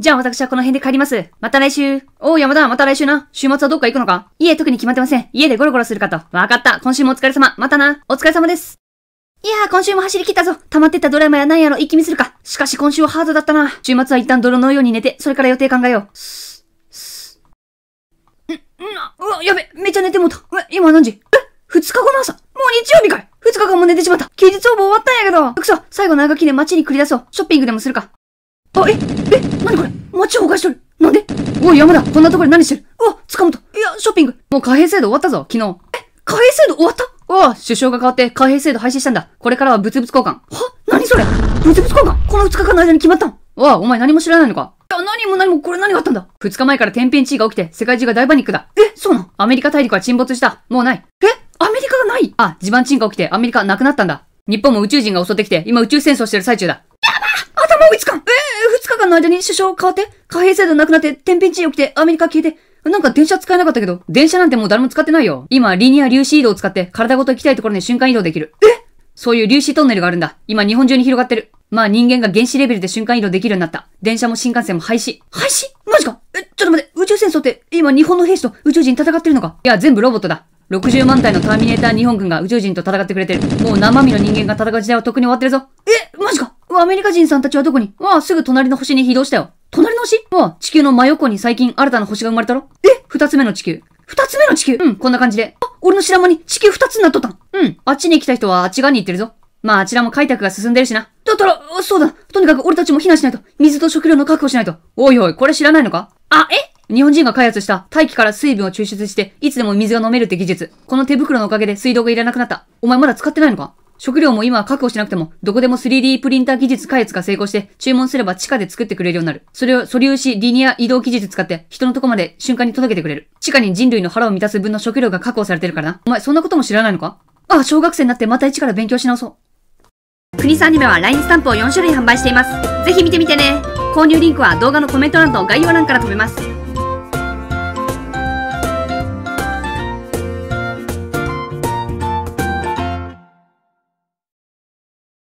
じゃあ私はこの辺で帰ります。また来週。おう、山田、また来週な。週末はどっか行くのかいえ、特に決まってません。家でゴロゴロするかと。わかった。今週もお疲れ様。またな。お疲れ様です。いやー、今週も走り切ったぞ。溜まってたドラマや何やろ、一気見するか。しかし今週はハードだったな。週末は一旦泥のように寝て、それから予定考えよう。す、す。ん、ん、うわ、やべ、めっちゃ寝てもうた。え、今何時え二日後の朝もう日曜日かい二日間も寝てしまった。休日応募終わったんやけど。くそ、最後の長きで街に繰り出そう。ショッピングでもするか。あ、え、え、なにこれ街を崩壊しとるなんでおい、山田、こんなところで何してるうわ、掴むと。いや、ショッピング。もう貨幣制度終わったぞ、昨日。え、貨幣制度終わったおう、首相が変わって貨幣制度廃止したんだ。これからは物々交換。は何それ物々交換この2日間の間に決まったんおう、お前何も知らないのかいや、何も何もこれ何があったんだ ?2 日前から天変地異が起きて世界中が大パニックだ。え、そうなんアメリカ大陸は沈没した。もうない。えアメリカがないあ、地盤沈下起きてアメリカなくなったんだ。日本も宇宙人が襲ってきて今宇宙戦争してる最中だ。やば頭追いつかん間の間に首相変わって、貨幣制度なくなって、天変地異起きて、アメリカ消えて、なんか電車使えなかったけど、電車なんてもう誰も使ってないよ。今、リニア粒子移動を使って体ごと行きたいところに瞬間移動できる。えそういう粒子トンネルがあるんだ。今日本中に広がってる。まあ人間が原子レベルで瞬間移動できるようになった。電車も新幹線も廃止。廃止マジかえ、ちょっと待って、宇宙戦争って今日本の兵士と宇宙人戦ってるのかいや、全部ロボットだ。60万体のターミネーター日本軍が宇宙人と戦ってくれてる。もう生身の人間が戦う時代はとっくに終わってるぞ。え、マジかアメリカ人さんたちはどこにわあ、すぐ隣の星に移動したよ。隣の星わあ、地球の真横に最近新たな星が生まれたろえ二つ目の地球。二つ目の地球うん、こんな感じで。あ、俺の知ら間に地球二つになっとったん。うん、あっちに来た人はあっち側に行ってるぞ。まあ、あちらも開拓が進んでるしな。だったら、そうだ。とにかく俺たちも避難しないと。水と食料の確保しないと。おいおい、これ知らないのかあ、え日本人が開発した大気から水分を抽出して、いつでも水が飲めるって技術。この手袋のおかげで水道がいらなくなった。お前まだ使ってないのか食料も今は確保しなくても、どこでも 3D プリンター技術開発が成功して、注文すれば地下で作ってくれるようになる。それを素粒子リニア移動技術使って、人のとこまで瞬間に届けてくれる。地下に人類の腹を満たす分の食料が確保されてるからな。お前、そんなことも知らないのかああ、小学生になってまた一から勉強し直そう。クニスアニメは LINE スタンプを4種類販売しています。ぜひ見てみてね。購入リンクは動画のコメント欄と概要欄から飛べます。